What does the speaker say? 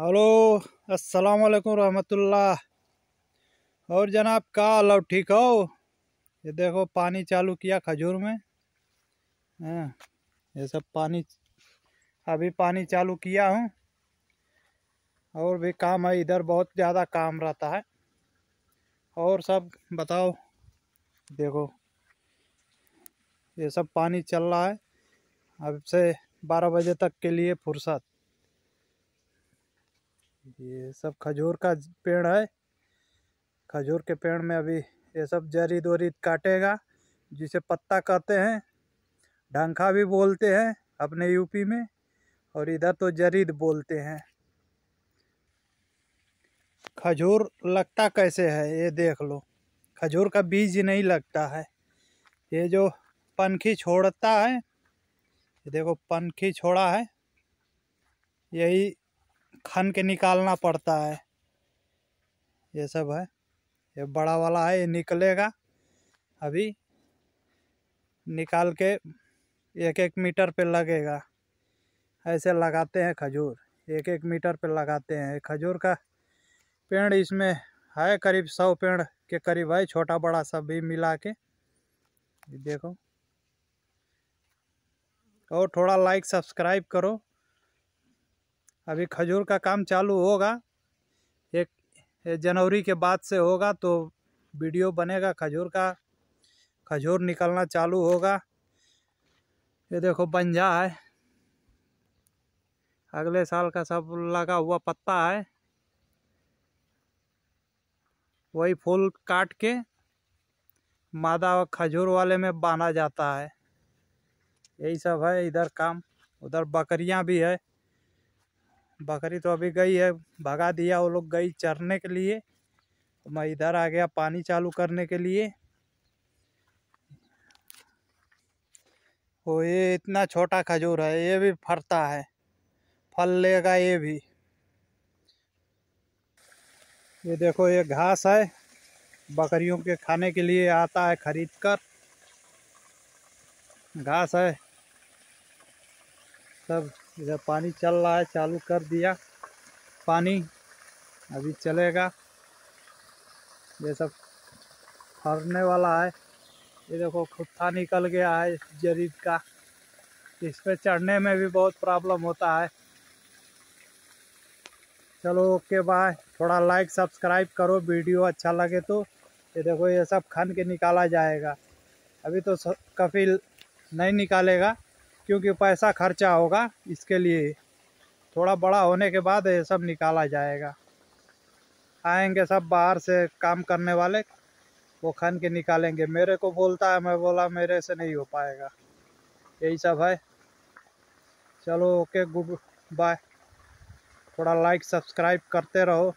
hello अस्सलाम वालेकुम रहमतुल्ला और जनाब का लव ठीक हो ये देखो पानी चालू किया खजूर में हाँ ये सब पानी अभी पानी चालू किया हूँ और भी काम है इधर बहुत ज़्यादा काम रहता है और सब बताओ देखो ये सब पानी चल रहा है अब से बारह बजे तक के लिए फुर्सत ये सब खजूर का पेड़ है खजूर के पेड़ में अभी ये सब जरी दोरी काटेगा जिसे पत्ता कहते हैं ढंखा भी बोलते हैं अपने यूपी में और इधर तो जरीद बोलते हैं खजूर लगता कैसे है ये देख लो खजूर का बीज नहीं लगता है ये जो पनखी छोड़ता है ये देखो पनखी छोड़ा है यही खन के निकालना पड़ता है ये सब है ये बड़ा वाला है ये निकलेगा अभी निकाल के एक एक मीटर पे लगेगा ऐसे लगाते हैं खजूर एक एक मीटर पे लगाते हैं खजूर का पेड़ इसमें है करीब सौ पेड़ के करीब है छोटा बड़ा सब भी मिला के देखो और थोड़ा लाइक सब्सक्राइब करो अभी खजूर का काम चालू होगा एक जनवरी के बाद से होगा तो वीडियो बनेगा खजूर का खजूर निकलना चालू होगा ये देखो बंजा है अगले साल का सब लगा हुआ पत्ता है वही फूल काट के मादा और खजूर वाले में बांधा जाता है यही सब है इधर काम उधर बकरियां भी है बकरी तो अभी गई है भगा दिया वो लोग गई चरने के लिए तो मैं इधर आ गया पानी चालू करने के लिए ओ ये इतना छोटा खजूर है ये भी फरता है फल लेगा ये भी ये देखो ये घास है बकरियों के खाने के लिए आता है खरीद कर घास है सब इधर पानी चल रहा है चालू कर दिया पानी अभी चलेगा ये सब फरने वाला है ये देखो खुत्ता निकल गया है जरीब का इस पर चढ़ने में भी बहुत प्रॉब्लम होता है चलो ओके बाय थोड़ा लाइक सब्सक्राइब करो वीडियो अच्छा लगे तो ये देखो ये सब खन के निकाला जाएगा अभी तो कफिल नहीं निकालेगा क्योंकि पैसा खर्चा होगा इसके लिए थोड़ा बड़ा होने के बाद ये सब निकाला जाएगा आएंगे सब बाहर से काम करने वाले वो खन के निकालेंगे मेरे को बोलता है मैं बोला मेरे से नहीं हो पाएगा यही सब है चलो ओके गुड बाय थोड़ा लाइक सब्सक्राइब करते रहो